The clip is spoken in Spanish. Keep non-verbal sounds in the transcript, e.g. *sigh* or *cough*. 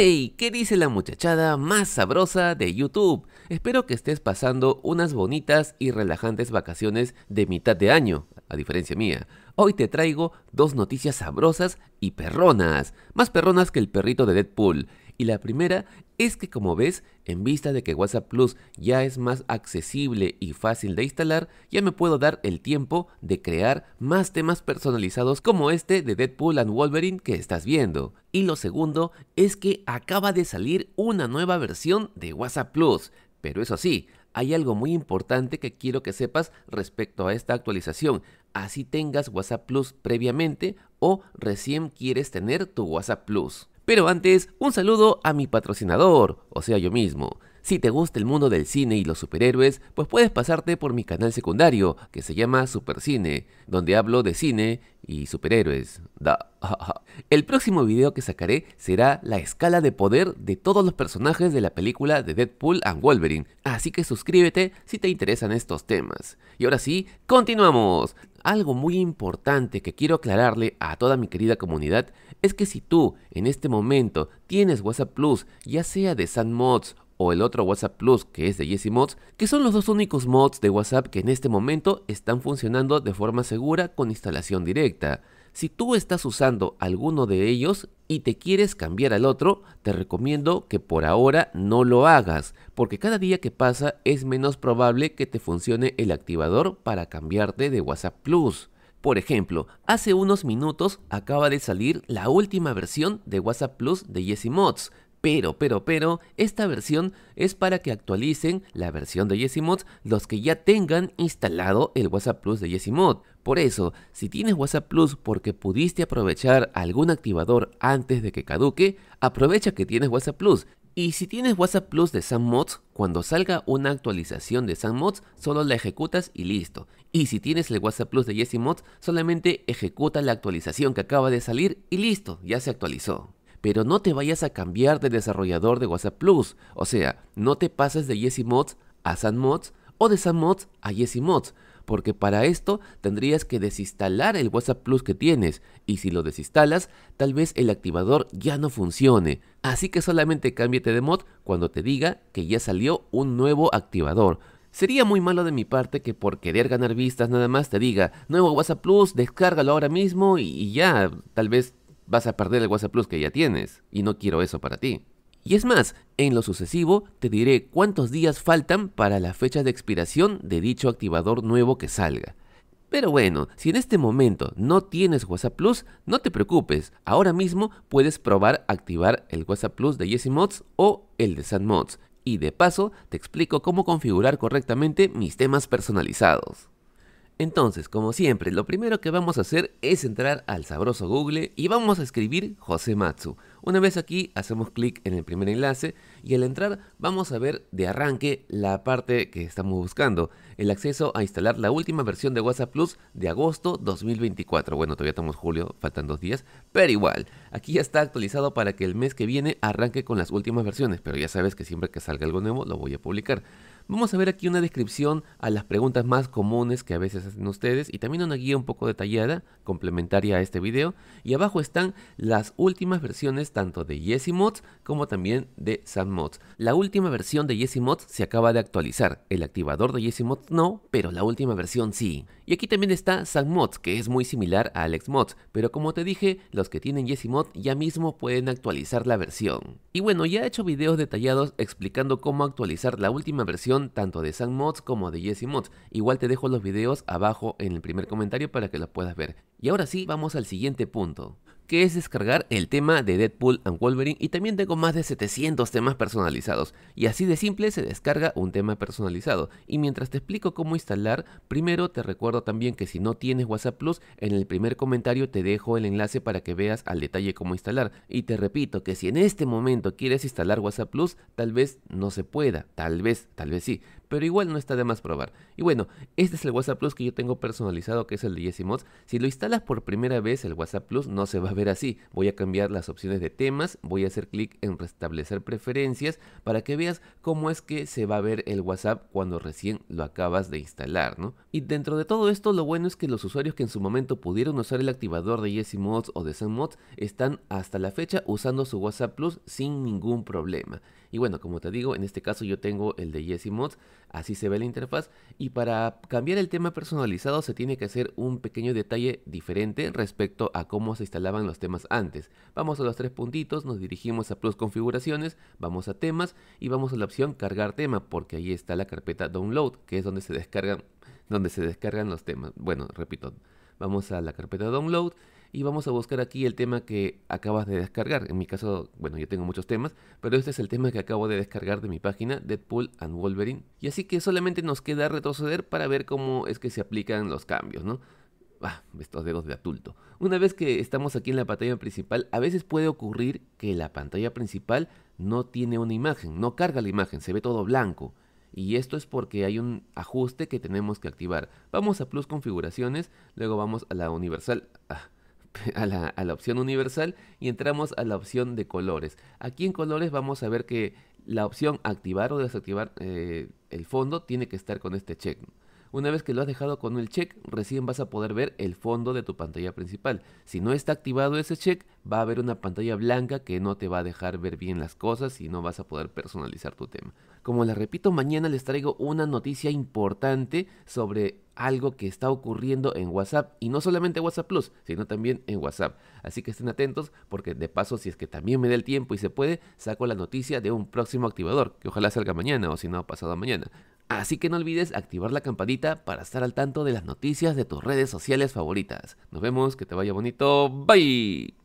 Hey, ¿qué dice la muchachada más sabrosa de YouTube? Espero que estés pasando unas bonitas y relajantes vacaciones de mitad de año, a diferencia mía. Hoy te traigo dos noticias sabrosas y perronas, más perronas que el perrito de Deadpool y la primera es que como ves, en vista de que WhatsApp Plus ya es más accesible y fácil de instalar, ya me puedo dar el tiempo de crear más temas personalizados como este de Deadpool and Wolverine que estás viendo. Y lo segundo es que acaba de salir una nueva versión de WhatsApp Plus, pero eso sí, hay algo muy importante que quiero que sepas respecto a esta actualización, así tengas WhatsApp Plus previamente o recién quieres tener tu WhatsApp Plus. Pero antes, un saludo a mi patrocinador, o sea yo mismo. Si te gusta el mundo del cine y los superhéroes, pues puedes pasarte por mi canal secundario, que se llama Supercine, donde hablo de cine y superhéroes. El próximo video que sacaré será la escala de poder de todos los personajes de la película de Deadpool and Wolverine, así que suscríbete si te interesan estos temas. Y ahora sí, continuamos. Algo muy importante que quiero aclararle a toda mi querida comunidad es que si tú en este momento tienes WhatsApp Plus, ya sea de SandMods o el otro WhatsApp Plus que es de Jesse Mods, que son los dos únicos mods de WhatsApp que en este momento están funcionando de forma segura con instalación directa. Si tú estás usando alguno de ellos y te quieres cambiar al otro, te recomiendo que por ahora no lo hagas, porque cada día que pasa es menos probable que te funcione el activador para cambiarte de WhatsApp Plus. Por ejemplo, hace unos minutos acaba de salir la última versión de WhatsApp Plus de Jesse Mods, pero, pero, pero, esta versión es para que actualicen la versión de Yesimod los que ya tengan instalado el WhatsApp Plus de Yesimod. Por eso, si tienes WhatsApp Plus porque pudiste aprovechar algún activador antes de que caduque, aprovecha que tienes WhatsApp Plus. Y si tienes WhatsApp Plus de SunMods, cuando salga una actualización de SunMods, solo la ejecutas y listo. Y si tienes el WhatsApp Plus de YesiMods, solamente ejecuta la actualización que acaba de salir y listo, ya se actualizó pero no te vayas a cambiar de desarrollador de WhatsApp Plus. O sea, no te pases de Yesi Mods a SanMods o de SanMods a Yesi Mods, porque para esto tendrías que desinstalar el WhatsApp Plus que tienes y si lo desinstalas, tal vez el activador ya no funcione. Así que solamente cámbiate de mod cuando te diga que ya salió un nuevo activador. Sería muy malo de mi parte que por querer ganar vistas nada más te diga, nuevo WhatsApp Plus, descárgalo ahora mismo y, ya, tal vez vas a perder el WhatsApp Plus que ya tienes y no quiero eso para ti. Y es más, en lo sucesivo te diré cuántos días faltan para la fecha de expiración de dicho activador nuevo que salga. Pero bueno, si en este momento no tienes WhatsApp Plus, no te preocupes, ahora mismo puedes probar activar el WhatsApp Plus de Mods o el de SandMods. Y de paso, te explico cómo configurar correctamente mis temas personalizados. Entonces, como siempre, lo primero que vamos a hacer es entrar al sabroso Google y vamos a escribir José Matsu. Una vez aquí hacemos clic en el primer enlace y al entrar vamos a ver de arranque la parte que estamos buscando, el acceso a instalar la última versión de WhatsApp Plus de agosto 2024. Bueno, todavía estamos julio, faltan dos días, pero igual, aquí ya está actualizado para que el mes que viene arranque con las últimas versiones, pero ya sabes que siempre que salga algo nuevo lo voy a publicar. Vamos a ver aquí una descripción a las preguntas más comunes que a veces hacen ustedes y también una guía un poco detallada, complementaria a este video. Y abajo están las últimas versiones tanto de Yesi Mods como también de Mods. La última versión de Yesi Mods se acaba de actualizar, el activador de Yesi Mods no, pero la última versión sí. Y aquí también está Mods, que es muy similar a Mods. pero como te dije, los que tienen Yesi Mod ya mismo pueden actualizar la versión. Y bueno, ya he hecho videos detallados explicando cómo actualizar la última versión tanto de Sam Mods como de Jesse Mods. Igual te dejo los videos abajo en el primer comentario para que los puedas ver. Y ahora sí, vamos al siguiente punto que es descargar el tema de Deadpool and Wolverine y también tengo más de 700 temas personalizados. Y así de simple se descarga un tema personalizado. Y mientras te explico cómo instalar, primero te recuerdo también que si no tienes WhatsApp Plus, en el primer comentario te dejo el enlace para que veas al detalle cómo instalar. Y te repito que si en este momento quieres instalar WhatsApp Plus, tal vez no se pueda, tal vez, tal vez sí pero igual no está de más probar. Y bueno, este es el WhatsApp Plus que yo tengo personalizado, que es el de Yesimods. Si lo instalas por primera vez, el WhatsApp Plus no se va a ver así. Voy a cambiar las opciones de temas, voy a hacer clic en restablecer preferencias para que veas cómo es que se va a ver el WhatsApp cuando recién lo acabas de instalar, ¿no? Y dentro de todo esto, lo bueno es que los usuarios que en su momento pudieron usar el activador de Yesimods o de mods están hasta la fecha usando su WhatsApp Plus sin ningún problema. Y bueno, como te digo, en este caso yo tengo el de Yesi Mods, así se ve la interfaz. Y para cambiar el tema personalizado se tiene que hacer un pequeño detalle diferente respecto a cómo se instalaban los temas antes. Vamos a los tres puntitos, nos dirigimos a Plus Configuraciones, vamos a Temas y vamos a la opción Cargar Tema, porque ahí está la carpeta Download, que es donde se descargan, donde se descargan los temas. Bueno, repito, vamos a la carpeta Download y vamos a buscar aquí el tema que acabas de descargar. En mi caso, bueno, yo tengo muchos temas, pero este es el tema que acabo de descargar de mi página, Deadpool and Wolverine. Y así que solamente nos queda retroceder para ver cómo es que se aplican los cambios, ¿no? Ah, estos dedos de adulto Una vez que estamos aquí en la pantalla principal, a veces puede ocurrir que la pantalla principal no tiene una imagen, no carga la imagen, se ve todo blanco. Y esto es porque hay un ajuste que tenemos que activar. Vamos a Plus Configuraciones, luego vamos a la Universal. Ah, *laughs* a la, opción universal y entramos a la opción de colores. Aquí en colores vamos a ver que la opción activar o desactivar eh, el fondo tiene que estar con este check. Una vez que lo has dejado con el check, recién vas a poder ver el fondo de tu pantalla principal. Si no está activado ese check, va a haber una pantalla blanca que no te va a dejar ver bien las cosas y no vas a poder personalizar tu tema. Como les repito, mañana les traigo una noticia importante sobre algo que está ocurriendo en WhatsApp y no solamente WhatsApp Plus, sino también en WhatsApp. Así que estén atentos porque de paso si es que también me da el tiempo y se puede, saco la noticia de un próximo activador, que ojalá salga mañana o si no pasado mañana. Así que no olvides activar la campanita para estar al tanto de las noticias de tus redes sociales favoritas. Nos vemos, que te vaya bonito. Bye.